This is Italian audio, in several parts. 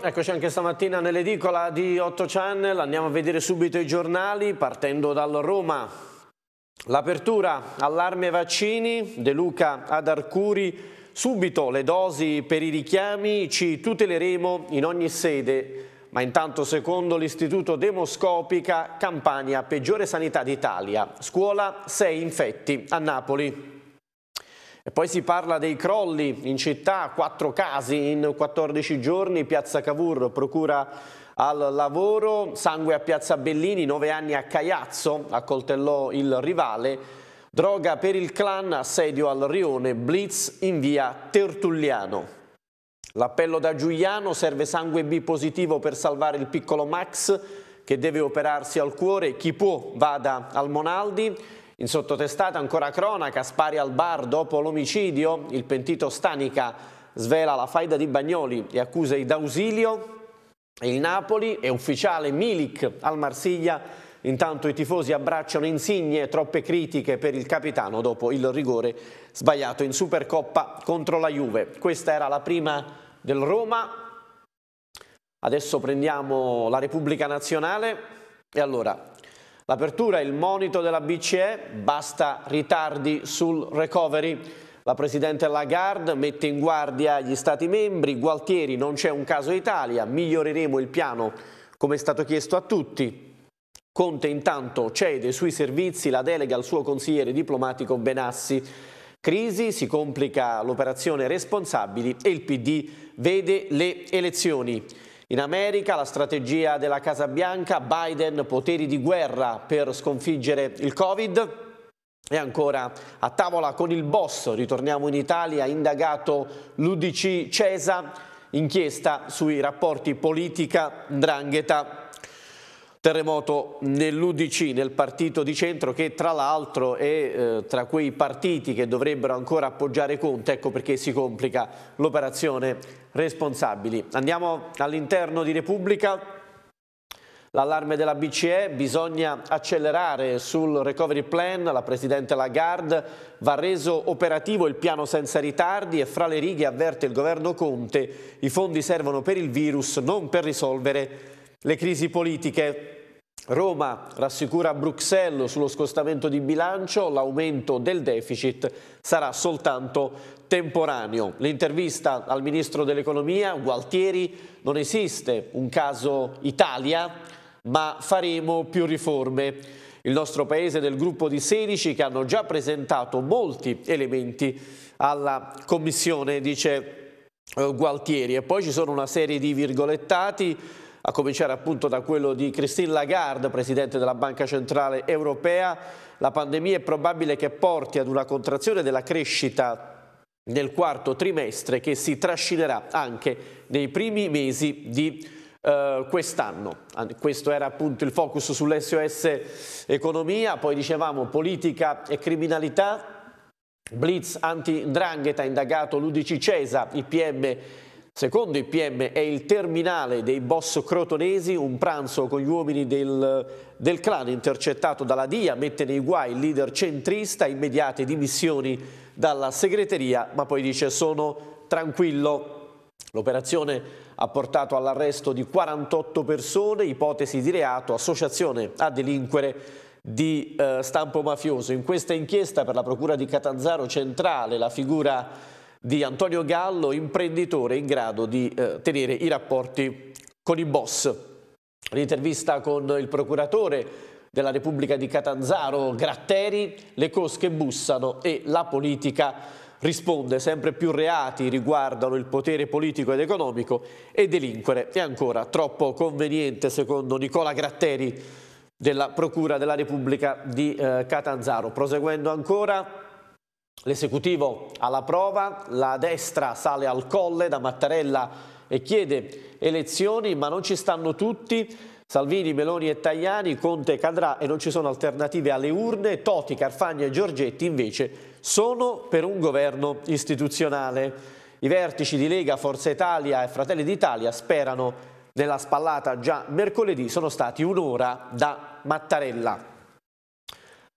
eccoci anche stamattina nell'edicola di 8 Channel, andiamo a vedere subito i giornali partendo dal Roma. L'apertura, allarme vaccini, De Luca ad Arcuri, subito le dosi per i richiami, ci tuteleremo in ogni sede. Ma intanto secondo l'Istituto Demoscopica, Campania, peggiore sanità d'Italia, scuola 6 infetti a Napoli. E poi si parla dei crolli in città, quattro casi in 14 giorni, Piazza Cavour, procura al lavoro, sangue a Piazza Bellini, nove anni a Caiazzo, accoltellò il rivale, droga per il clan, assedio al rione, blitz in via Tertulliano. L'appello da Giuliano serve sangue B positivo per salvare il piccolo Max che deve operarsi al cuore, chi può vada al Monaldi. In sottotestata ancora cronaca, spari al bar dopo l'omicidio, il pentito Stanica svela la faida di Bagnoli e accusa i d'ausilio, il Napoli è ufficiale Milik al Marsiglia Intanto i tifosi abbracciano insigne, troppe critiche per il capitano dopo il rigore sbagliato in Supercoppa contro la Juve. Questa era la prima del Roma. Adesso prendiamo la Repubblica Nazionale e allora L'apertura è il monito della BCE, basta ritardi sul recovery. La Presidente Lagarde mette in guardia gli Stati membri, Gualtieri non c'è un caso Italia, miglioreremo il piano come è stato chiesto a tutti. Conte intanto cede sui servizi la delega al suo consigliere diplomatico Benassi. Crisi, si complica l'operazione responsabili e il PD vede le elezioni. In America la strategia della Casa Bianca, Biden poteri di guerra per sconfiggere il Covid. E ancora a tavola con il boss, ritorniamo in Italia, indagato l'Udc Cesa, inchiesta sui rapporti politica-ndrangheta. Terremoto nell'Udc, nel partito di centro che tra l'altro è eh, tra quei partiti che dovrebbero ancora appoggiare Conte, ecco perché si complica l'operazione responsabili. Andiamo all'interno di Repubblica, l'allarme della BCE, bisogna accelerare sul recovery plan, la Presidente Lagarde va reso operativo il piano senza ritardi e fra le righe avverte il governo Conte, i fondi servono per il virus, non per risolvere il le crisi politiche Roma rassicura Bruxelles sullo scostamento di bilancio, l'aumento del deficit sarà soltanto temporaneo. L'intervista al Ministro dell'Economia, Gualtieri, non esiste un caso Italia, ma faremo più riforme. Il nostro paese del gruppo di 16 che hanno già presentato molti elementi alla Commissione, dice eh, Gualtieri. E poi ci sono una serie di virgolettati a cominciare appunto da quello di Christine Lagarde, Presidente della Banca Centrale Europea. La pandemia è probabile che porti ad una contrazione della crescita nel quarto trimestre che si trascinerà anche nei primi mesi di Uh, quest'anno. Questo era appunto il focus sull'SOS economia, poi dicevamo politica e criminalità, blitz anti-ndrangheta, indagato l'Udici Cesa, IPM Secondo il PM è il terminale dei boss crotonesi, un pranzo con gli uomini del, del clan intercettato dalla DIA, mette nei guai il leader centrista, immediate dimissioni dalla segreteria, ma poi dice sono tranquillo. L'operazione ha portato all'arresto di 48 persone, ipotesi di reato, associazione a delinquere di eh, stampo mafioso. In questa inchiesta per la Procura di Catanzaro centrale la figura di Antonio Gallo, imprenditore in grado di eh, tenere i rapporti con i boss. L'intervista con il procuratore della Repubblica di Catanzaro, Gratteri, le cosche bussano e la politica risponde. Sempre più reati riguardano il potere politico ed economico e delinquere è ancora troppo conveniente, secondo Nicola Gratteri, della Procura della Repubblica di eh, Catanzaro. Proseguendo ancora, L'esecutivo alla prova, la destra sale al colle da Mattarella e chiede elezioni, ma non ci stanno tutti. Salvini, Meloni e Tajani, Conte cadrà e non ci sono alternative alle urne. Toti, Carfagna e Giorgetti invece sono per un governo istituzionale. I vertici di Lega, Forza Italia e Fratelli d'Italia sperano nella spallata già mercoledì sono stati un'ora da Mattarella.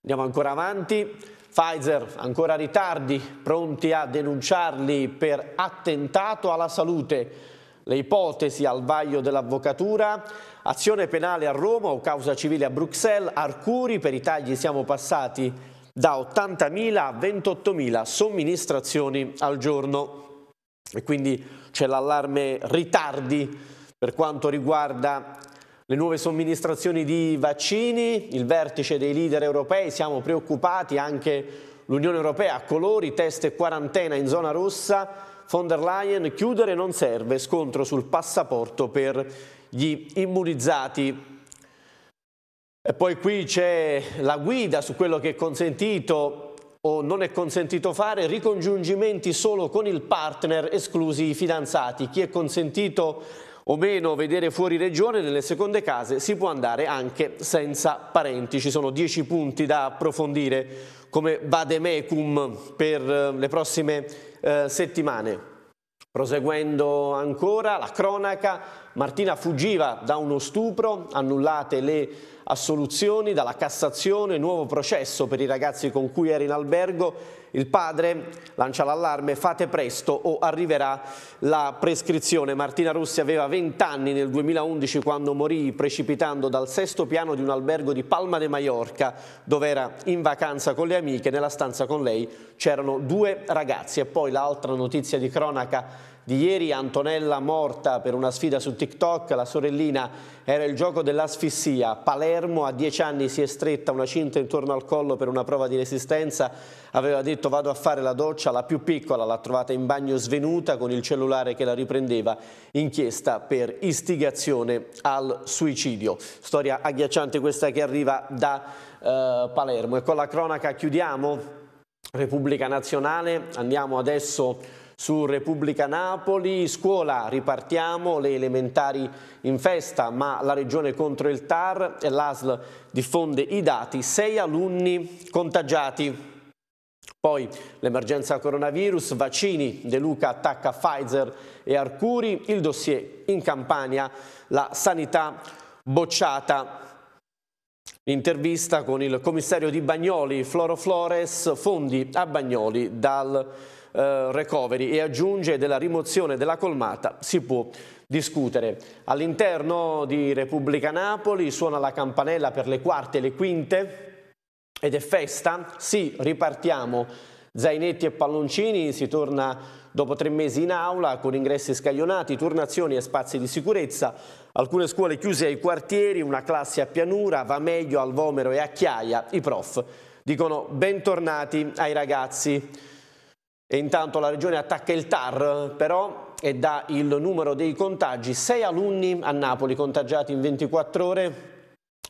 Andiamo ancora avanti. Pfizer ancora ritardi, pronti a denunciarli per attentato alla salute. Le ipotesi al vaglio dell'avvocatura, azione penale a Roma o causa civile a Bruxelles, Arcuri per i tagli siamo passati da 80.000 a 28.000 somministrazioni al giorno. E quindi c'è l'allarme ritardi per quanto riguarda le nuove somministrazioni di vaccini, il vertice dei leader europei, siamo preoccupati anche l'Unione Europea a colori, test e quarantena in zona rossa, von der Leyen chiudere non serve, scontro sul passaporto per gli immunizzati. E poi qui c'è la guida su quello che è consentito o non è consentito fare, ricongiungimenti solo con il partner, esclusi i fidanzati. Chi è consentito o meno vedere fuori regione, nelle seconde case si può andare anche senza parenti. Ci sono dieci punti da approfondire come vademecum per eh, le prossime eh, settimane. Proseguendo ancora la cronaca, Martina fuggiva da uno stupro, annullate le assoluzioni, dalla Cassazione, nuovo processo per i ragazzi con cui era in albergo. Il padre lancia l'allarme, fate presto o arriverà la prescrizione. Martina Rossi aveva 20 anni nel 2011 quando morì precipitando dal sesto piano di un albergo di Palma de Mallorca dove era in vacanza con le amiche. Nella stanza con lei c'erano due ragazzi e poi l'altra notizia di cronaca di ieri, Antonella morta per una sfida su TikTok, la sorellina era il gioco dell'asfissia, Palermo a dieci anni si è stretta una cinta intorno al collo per una prova di resistenza, aveva detto vado a fare la doccia, la più piccola l'ha trovata in bagno svenuta con il cellulare che la riprendeva, inchiesta per istigazione al suicidio. Storia agghiacciante questa che arriva da eh, Palermo e con la cronaca chiudiamo Repubblica Nazionale, andiamo adesso su Repubblica Napoli, scuola, ripartiamo, le elementari in festa, ma la regione contro il TAR e l'ASL diffonde i dati, sei alunni contagiati. Poi l'emergenza coronavirus, vaccini, De Luca attacca Pfizer e Arcuri, il dossier in Campania, la sanità bocciata. Intervista con il commissario di Bagnoli, Floro Flores, fondi a Bagnoli dal eh, recovery e aggiunge della rimozione della colmata si può discutere. All'interno di Repubblica Napoli suona la campanella per le quarte e le quinte ed è festa? Sì, ripartiamo. Zainetti e palloncini, si torna dopo tre mesi in aula con ingressi scaglionati, turnazioni e spazi di sicurezza, alcune scuole chiuse ai quartieri, una classe a pianura, va meglio al Vomero e a Chiaia, i prof dicono bentornati ai ragazzi. E intanto la regione attacca il TAR, però, e dà il numero dei contagi. Sei alunni a Napoli contagiati in 24 ore.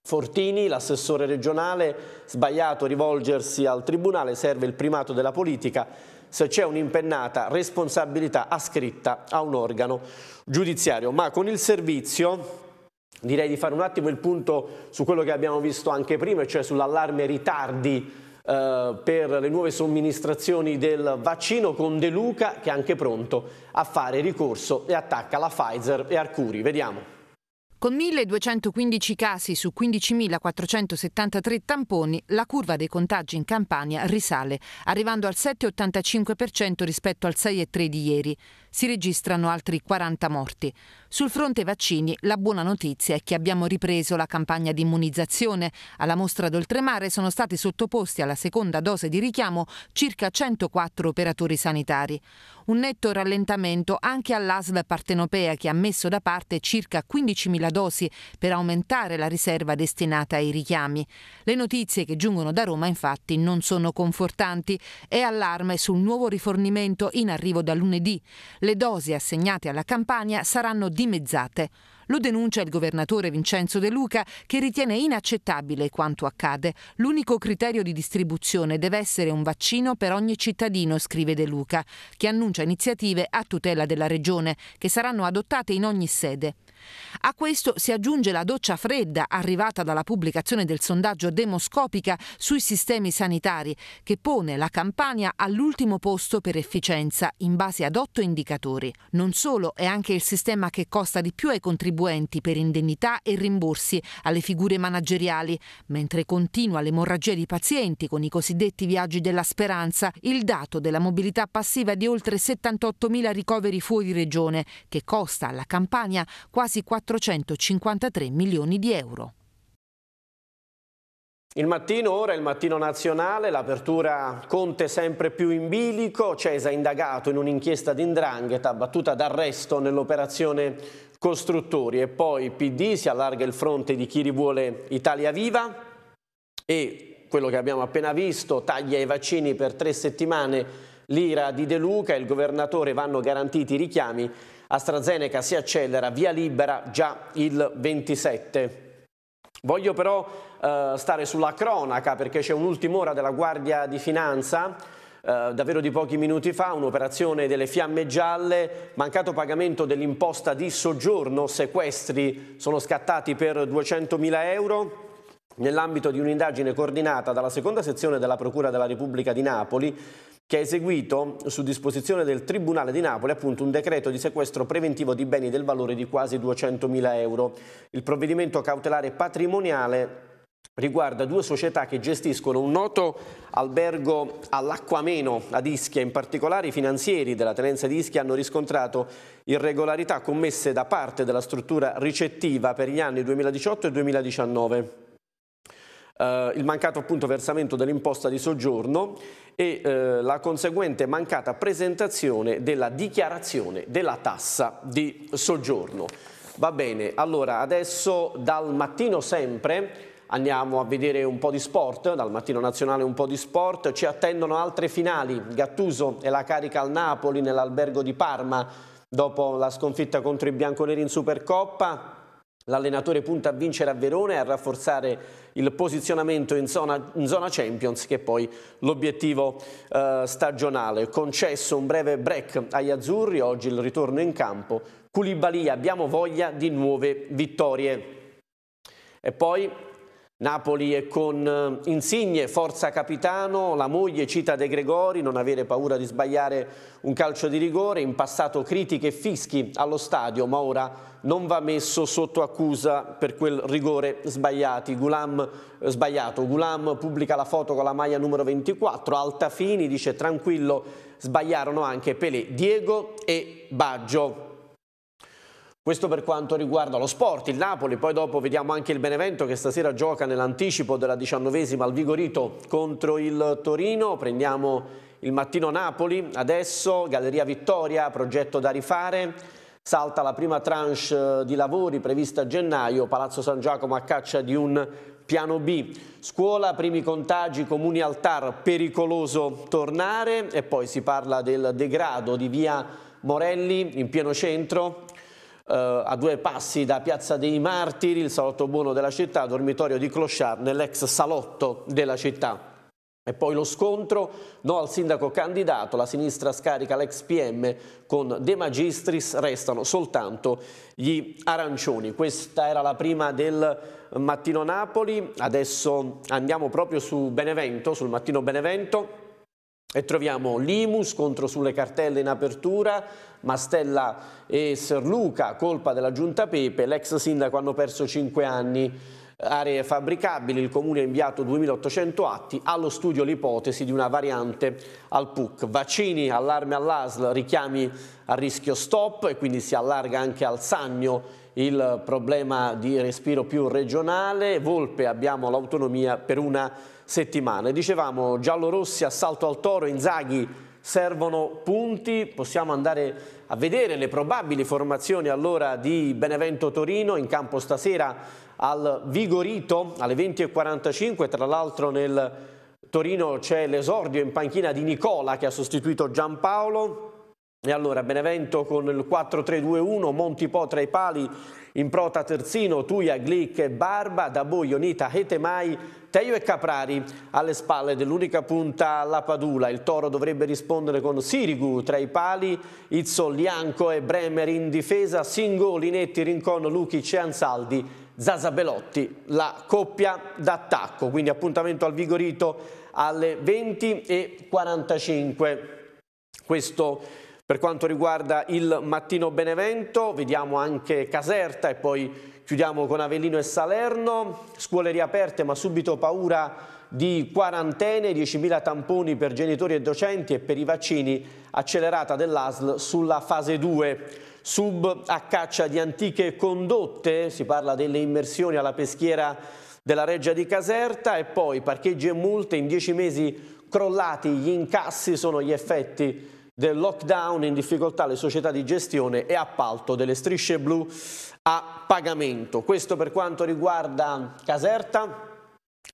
Fortini, l'assessore regionale, sbagliato rivolgersi al tribunale, serve il primato della politica. Se c'è un'impennata, responsabilità ascritta a un organo giudiziario. Ma con il servizio direi di fare un attimo il punto su quello che abbiamo visto anche prima, cioè sull'allarme ritardi eh, per le nuove somministrazioni del vaccino con De Luca che è anche pronto a fare ricorso e attacca la Pfizer e Arcuri. Vediamo. Con 1.215 casi su 15.473 tamponi, la curva dei contagi in Campania risale, arrivando al 7,85% rispetto al 6,3 di ieri si registrano altri 40 morti. Sul fronte vaccini, la buona notizia è che abbiamo ripreso la campagna di immunizzazione. Alla mostra d'oltremare sono stati sottoposti alla seconda dose di richiamo circa 104 operatori sanitari. Un netto rallentamento anche all'ASL partenopea che ha messo da parte circa 15.000 dosi per aumentare la riserva destinata ai richiami. Le notizie che giungono da Roma infatti non sono confortanti e allarme sul nuovo rifornimento in arrivo da lunedì. Le dosi assegnate alla campagna saranno dimezzate. Lo denuncia il governatore Vincenzo De Luca che ritiene inaccettabile quanto accade. L'unico criterio di distribuzione deve essere un vaccino per ogni cittadino, scrive De Luca, che annuncia iniziative a tutela della regione che saranno adottate in ogni sede. A questo si aggiunge la doccia fredda arrivata dalla pubblicazione del sondaggio demoscopica sui sistemi sanitari, che pone la Campania all'ultimo posto per efficienza in base ad otto indicatori. Non solo, è anche il sistema che costa di più ai contribuenti per indennità e rimborsi alle figure manageriali, mentre continua l'emorragia di pazienti con i cosiddetti viaggi della speranza, il dato della mobilità passiva di oltre 78.000 ricoveri fuori regione, che costa alla Campania quasi quasi 453 milioni di euro. Il mattino, ora il mattino nazionale, l'apertura Conte sempre più in bilico, Cesa indagato in un'inchiesta di indrangheta, battuta d'arresto nell'operazione costruttori e poi PD si allarga il fronte di chi rivuole Italia viva e quello che abbiamo appena visto, taglia i vaccini per tre settimane, l'ira di De Luca e il governatore vanno garantiti i richiami AstraZeneca si accelera, via libera già il 27. Voglio però eh, stare sulla cronaca perché c'è un'ultima ora della Guardia di Finanza Uh, davvero di pochi minuti fa un'operazione delle fiamme gialle, mancato pagamento dell'imposta di soggiorno, sequestri sono scattati per 200.000 euro nell'ambito di un'indagine coordinata dalla seconda sezione della Procura della Repubblica di Napoli che ha eseguito su disposizione del Tribunale di Napoli appunto un decreto di sequestro preventivo di beni del valore di quasi 200.000 euro. Il provvedimento cautelare patrimoniale riguarda due società che gestiscono un noto albergo all'Acquameno ad Ischia. In particolare i finanzieri della tenenza di Ischia hanno riscontrato irregolarità commesse da parte della struttura ricettiva per gli anni 2018 e 2019 eh, il mancato appunto versamento dell'imposta di soggiorno e eh, la conseguente mancata presentazione della dichiarazione della tassa di soggiorno. Va bene, allora adesso dal mattino sempre andiamo a vedere un po' di sport, dal mattino nazionale un po' di sport, ci attendono altre finali, Gattuso e la carica al Napoli nell'albergo di Parma dopo la sconfitta contro i bianconeri in Supercoppa, L'allenatore punta a vincere a Verona e a rafforzare il posizionamento in zona, in zona Champions che è poi l'obiettivo eh, stagionale. Concesso un breve break agli azzurri, oggi il ritorno in campo. Culibali abbiamo voglia di nuove vittorie. E poi Napoli è con eh, Insigne, forza capitano, la moglie cita De Gregori, non avere paura di sbagliare un calcio di rigore, in passato critiche e fischi allo stadio, ma ora non va messo sotto accusa per quel rigore Gulam, eh, sbagliato. Gulam pubblica la foto con la maglia numero 24, Altafini dice tranquillo, sbagliarono anche Pelé, Diego e Baggio. Questo per quanto riguarda lo sport, il Napoli, poi dopo vediamo anche il Benevento che stasera gioca nell'anticipo della diciannovesima al Vigorito contro il Torino, prendiamo il mattino Napoli, adesso Galleria Vittoria, progetto da rifare, salta la prima tranche eh, di lavori prevista a gennaio, Palazzo San Giacomo a caccia di un piano B, scuola, primi contagi, comuni altar, pericoloso tornare e poi si parla del degrado di via Morelli in pieno centro, eh, a due passi da Piazza dei Martiri, il salotto buono della città, dormitorio di Clochard nell'ex salotto della città. E poi lo scontro, no al sindaco candidato, la sinistra scarica l'ex PM con De Magistris, restano soltanto gli arancioni. Questa era la prima del Mattino Napoli, adesso andiamo proprio su Benevento, sul Mattino Benevento. E troviamo l'IMU, scontro sulle cartelle in apertura, Mastella e Serluca, colpa della giunta Pepe, l'ex sindaco hanno perso 5 anni, aree fabbricabili, il comune ha inviato 2800 atti, allo studio l'ipotesi di una variante al PUC. Vaccini, allarme all'ASL, richiami a rischio stop e quindi si allarga anche al Sagno il problema di respiro più regionale, Volpe abbiamo l'autonomia per una settimana. E dicevamo rossi assalto al toro, Inzaghi servono punti, possiamo andare a vedere le probabili formazioni allora di Benevento Torino in campo stasera al Vigorito alle 20.45, tra l'altro nel Torino c'è l'esordio in panchina di Nicola che ha sostituito Giampaolo, e allora Benevento con il 4-3-2-1, Montipò tra i pali, in prota Terzino, Tuia, Glick, Barba, Dabo, Ionita, Hetemai, Teio e Caprari. Alle spalle dell'unica punta la Padula, il Toro dovrebbe rispondere con Sirigu tra i pali, Izzo, Lianco e Bremer in difesa, Singo, Linetti, Rincon, Lukic e Ansaldi. Zaza la coppia d'attacco, quindi appuntamento al Vigorito alle 20.45. Questo è per quanto riguarda il mattino Benevento, vediamo anche Caserta e poi chiudiamo con Avellino e Salerno. Scuole riaperte ma subito paura di quarantene, 10.000 tamponi per genitori e docenti e per i vaccini accelerata dell'ASL sulla fase 2. Sub a caccia di antiche condotte, si parla delle immersioni alla peschiera della Reggia di Caserta e poi parcheggi e multe in 10 mesi crollati gli incassi sono gli effetti del lockdown in difficoltà le società di gestione e appalto delle strisce blu a pagamento. Questo per quanto riguarda Caserta.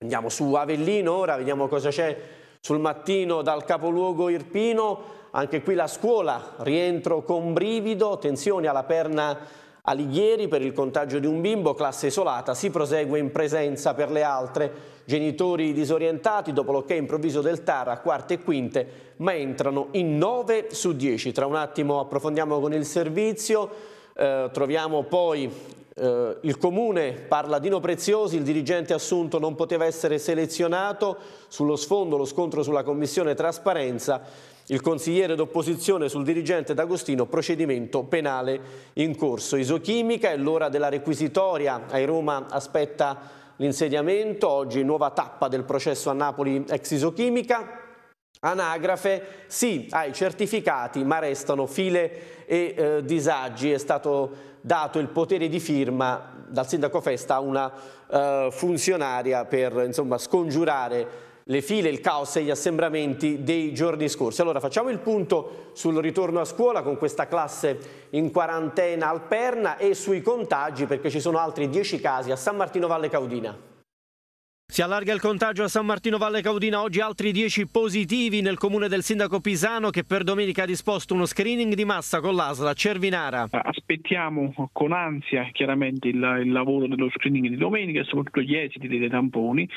Andiamo su Avellino ora, vediamo cosa c'è sul mattino dal capoluogo Irpino. Anche qui la scuola, rientro con brivido, tensione alla perna Alighieri per il contagio di un bimbo, classe isolata, si prosegue in presenza per le altre. Genitori disorientati dopo l'ok improvviso del TAR a quarte e quinte, ma entrano in 9 su 10. Tra un attimo approfondiamo con il servizio, eh, troviamo poi eh, il comune parla Dino preziosi, il dirigente assunto non poteva essere selezionato, sullo sfondo lo scontro sulla commissione trasparenza il consigliere d'opposizione sul dirigente D'Agostino, procedimento penale in corso. Isochimica, è l'ora della requisitoria, ai Roma aspetta l'insediamento, oggi nuova tappa del processo a Napoli ex isochimica. Anagrafe, sì ai certificati ma restano file e eh, disagi, è stato dato il potere di firma dal sindaco Festa a una eh, funzionaria per insomma, scongiurare le file, il caos e gli assembramenti dei giorni scorsi. Allora facciamo il punto sul ritorno a scuola con questa classe in quarantena al Perna e sui contagi perché ci sono altri 10 casi a San Martino Valle Caudina. Si allarga il contagio a San Martino Valle Caudina, oggi altri 10 positivi nel comune del sindaco Pisano che per domenica ha disposto uno screening di massa con l'ASLA Cervinara. Eh, aspettiamo con ansia chiaramente il, il lavoro dello screening di domenica e soprattutto gli esiti dei tamponi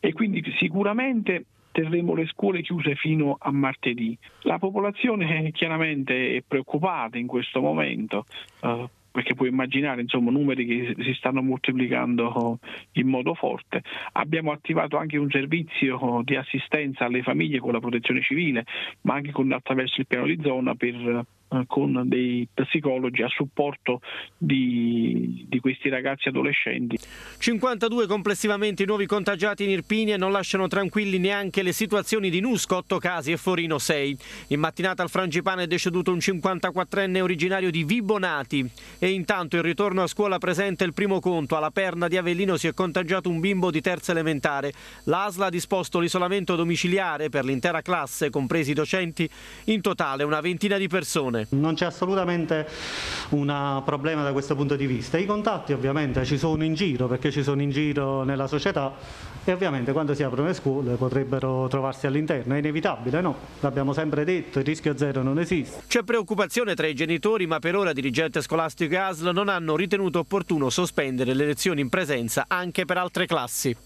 e quindi sicuramente terremo le scuole chiuse fino a martedì. La popolazione chiaramente è preoccupata in questo momento. Uh, perché puoi immaginare insomma, numeri che si stanno moltiplicando in modo forte. Abbiamo attivato anche un servizio di assistenza alle famiglie con la protezione civile, ma anche con, attraverso il piano di zona per eh, con dei psicologi a supporto di, di questi ragazzi adolescenti. 52 complessivamente i nuovi contagiati in Irpinia non lasciano tranquilli neanche le situazioni di Nusco, 8 casi e Forino 6. In mattinata al Frangipane è deceduto un 54enne originario di Vibonati e intanto il ritorno a scuola presente il primo conto. Alla perna di Avellino si è contagiato un bimbo di terza elementare. L'ASLA ha disposto l'isolamento domiciliare per l'intera classe, compresi i docenti, in totale una ventina di persone. Non c'è assolutamente un problema da questo punto di vista. I contatti ovviamente ci sono in giro perché ci sono in giro nella società e ovviamente quando si aprono le scuole potrebbero trovarsi all'interno, è inevitabile, no? L'abbiamo sempre detto, il rischio zero non esiste. C'è preoccupazione tra i genitori ma per ora dirigente scolastico e ASL non hanno ritenuto opportuno sospendere le lezioni in presenza anche per altre classi.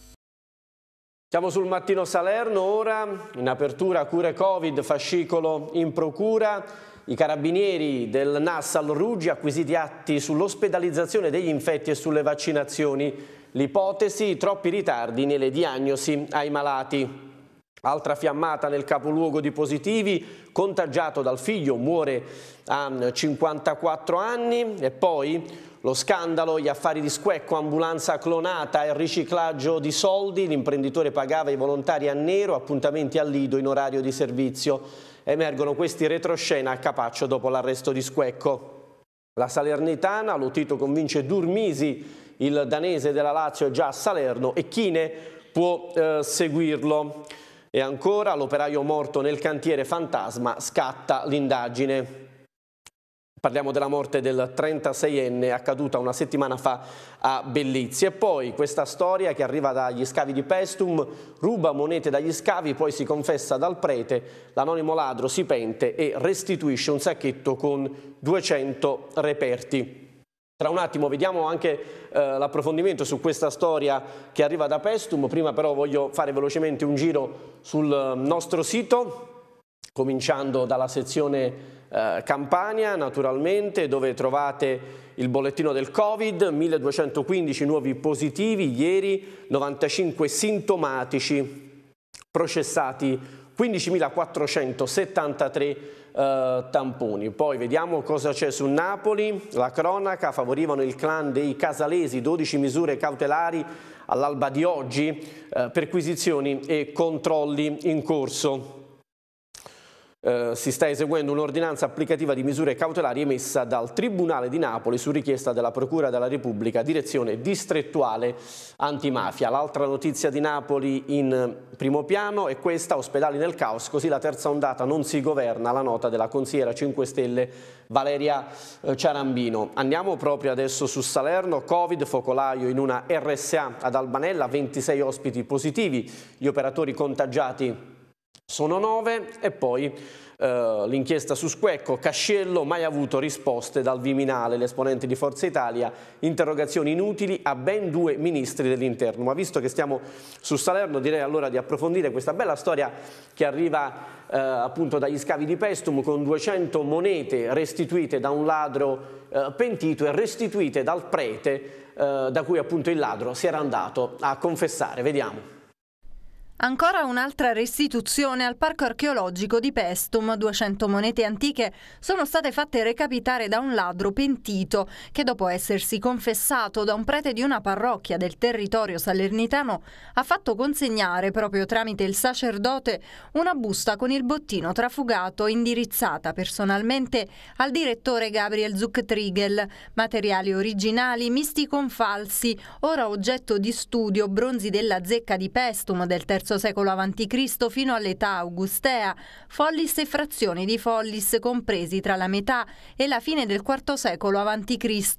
Siamo sul mattino Salerno, ora in apertura cure Covid, fascicolo in procura. I carabinieri del NAS al Ruggi acquisiti atti sull'ospedalizzazione degli infetti e sulle vaccinazioni. L'ipotesi, troppi ritardi nelle diagnosi ai malati. Altra fiammata nel capoluogo di positivi, contagiato dal figlio, muore a 54 anni e poi lo scandalo, gli affari di squecco, ambulanza clonata e riciclaggio di soldi, l'imprenditore pagava i volontari a nero, appuntamenti al Lido in orario di servizio. Emergono questi retroscena a Capaccio dopo l'arresto di Squecco. La Salernitana, lutito convince Durmisi, il danese della Lazio è già a Salerno e Chine può eh, seguirlo. E ancora l'operaio morto nel cantiere Fantasma scatta l'indagine. Parliamo della morte del 36enne accaduta una settimana fa a Bellizzi e poi questa storia che arriva dagli scavi di Pestum, ruba monete dagli scavi, poi si confessa dal prete, l'anonimo ladro si pente e restituisce un sacchetto con 200 reperti. Tra un attimo vediamo anche eh, l'approfondimento su questa storia che arriva da Pestum, prima però voglio fare velocemente un giro sul eh, nostro sito, cominciando dalla sezione eh, Campania naturalmente dove trovate il bollettino del Covid, 1215 nuovi positivi ieri, 95 sintomatici processati 15.473 eh, tamponi. Poi vediamo cosa c'è su Napoli, la cronaca favorivano il clan dei casalesi, 12 misure cautelari all'alba di oggi, eh, perquisizioni e controlli in corso. Eh, si sta eseguendo un'ordinanza applicativa di misure cautelari emessa dal Tribunale di Napoli su richiesta della Procura della Repubblica, direzione distrettuale antimafia. L'altra notizia di Napoli in eh, primo piano è questa, ospedali nel caos, così la terza ondata non si governa, la nota della consigliera 5 Stelle Valeria eh, Ciarambino. Andiamo proprio adesso su Salerno, Covid, focolaio in una RSA ad Albanella, 26 ospiti positivi, gli operatori contagiati sono nove e poi Uh, l'inchiesta su Squecco, Cascello mai avuto risposte dal Viminale, l'esponente di Forza Italia, interrogazioni inutili a ben due ministri dell'interno. Ma visto che stiamo su Salerno direi allora di approfondire questa bella storia che arriva uh, appunto dagli scavi di Pestum con 200 monete restituite da un ladro uh, pentito e restituite dal prete da cui appunto il ladro si era andato a confessare. Vediamo. Ancora un'altra restituzione al parco archeologico di Pestum. 200 monete antiche sono state fatte recapitare da un ladro pentito che dopo essersi confessato da un prete di una parrocchia del territorio salernitano ha fatto consegnare proprio tramite il sacerdote una busta con il bottino trafugato indirizzata personalmente al direttore Gabriel Zucktriegel. Materiali originali misti con falsi, ora oggetto di studio bronzi della zecca di Pestum del terzo III secolo a.C. fino all'età augustea, follis e frazioni di follis compresi tra la metà e la fine del IV secolo a.C.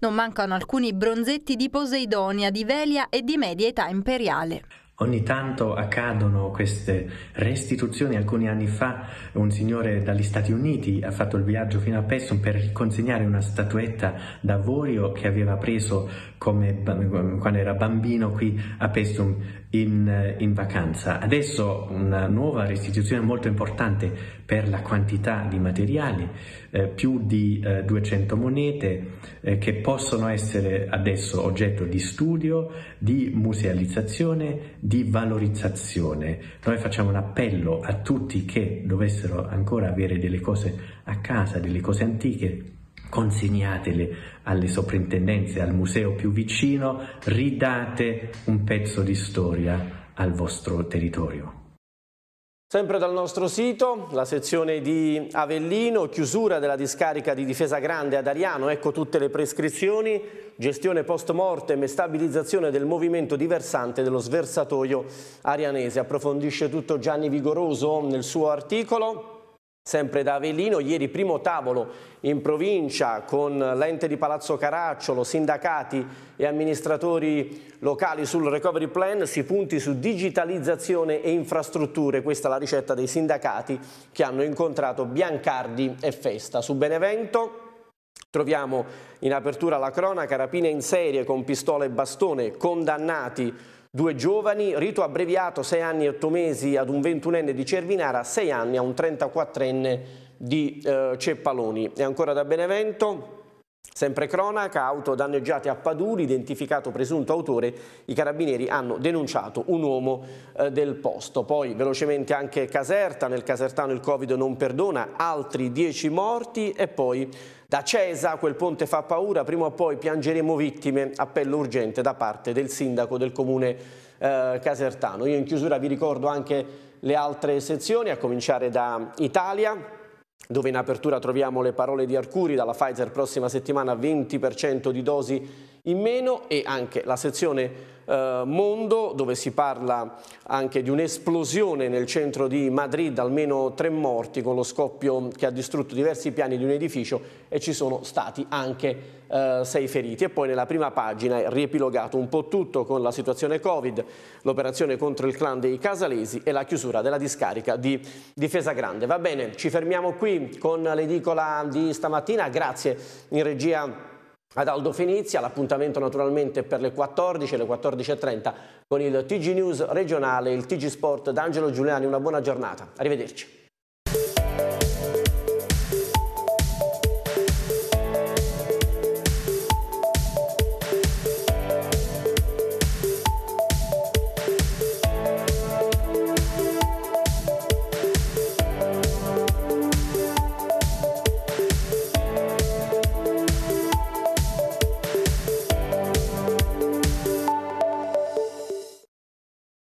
Non mancano alcuni bronzetti di Poseidonia, di Velia e di media età imperiale. Ogni tanto accadono queste restituzioni. Alcuni anni fa un signore dagli Stati Uniti ha fatto il viaggio fino a Peston per consegnare una statuetta d'avorio che aveva preso come, quando era bambino qui a Peston in, in, vacanza. Adesso una nuova restituzione molto importante per la quantità di materiali, eh, più di eh, 200 monete eh, che possono essere adesso oggetto di studio, di musealizzazione, di valorizzazione. Noi facciamo un appello a tutti che dovessero ancora avere delle cose a casa, delle cose antiche, consegnatele alle soprintendenze, al museo più vicino, ridate un pezzo di storia al vostro territorio. Sempre dal nostro sito, la sezione di Avellino, chiusura della discarica di difesa grande ad Ariano, ecco tutte le prescrizioni, gestione post mortem e stabilizzazione del movimento di versante dello sversatoio arianese. Approfondisce tutto Gianni Vigoroso nel suo articolo. Sempre da Avellino, ieri primo tavolo in provincia con l'ente di Palazzo Caracciolo, sindacati e amministratori locali sul recovery plan, si punti su digitalizzazione e infrastrutture, questa è la ricetta dei sindacati che hanno incontrato Biancardi e Festa. Su Benevento troviamo in apertura la cronaca, rapine in serie con pistola e bastone, condannati Due giovani, rito abbreviato 6 anni e 8 mesi ad un 21enne di Cervinara, 6 anni a un 34enne di eh, Ceppaloni. E ancora da Benevento, Sempre cronaca, auto danneggiate a Paduri, identificato presunto autore, i carabinieri hanno denunciato un uomo eh, del posto. Poi velocemente anche Caserta, nel Casertano il Covid non perdona, altri 10 morti e poi da Cesa quel ponte fa paura, prima o poi piangeremo vittime, appello urgente da parte del sindaco del comune eh, Casertano. Io in chiusura vi ricordo anche le altre sezioni, a cominciare da Italia dove in apertura troviamo le parole di Arcuri, dalla Pfizer prossima settimana 20% di dosi in meno e anche la sezione eh, mondo dove si parla anche di un'esplosione nel centro di Madrid, almeno tre morti con lo scoppio che ha distrutto diversi piani di un edificio e ci sono stati anche eh, sei feriti. E poi nella prima pagina è riepilogato un po' tutto con la situazione Covid, l'operazione contro il clan dei Casalesi e la chiusura della discarica di Difesa Grande. Va bene, ci fermiamo qui con l'edicola di stamattina, grazie in regia ad Aldo Fenizia, l'appuntamento naturalmente per le 14, alle 14.30 con il TG News regionale, il TG Sport d'Angelo Giuliani, una buona giornata, arrivederci.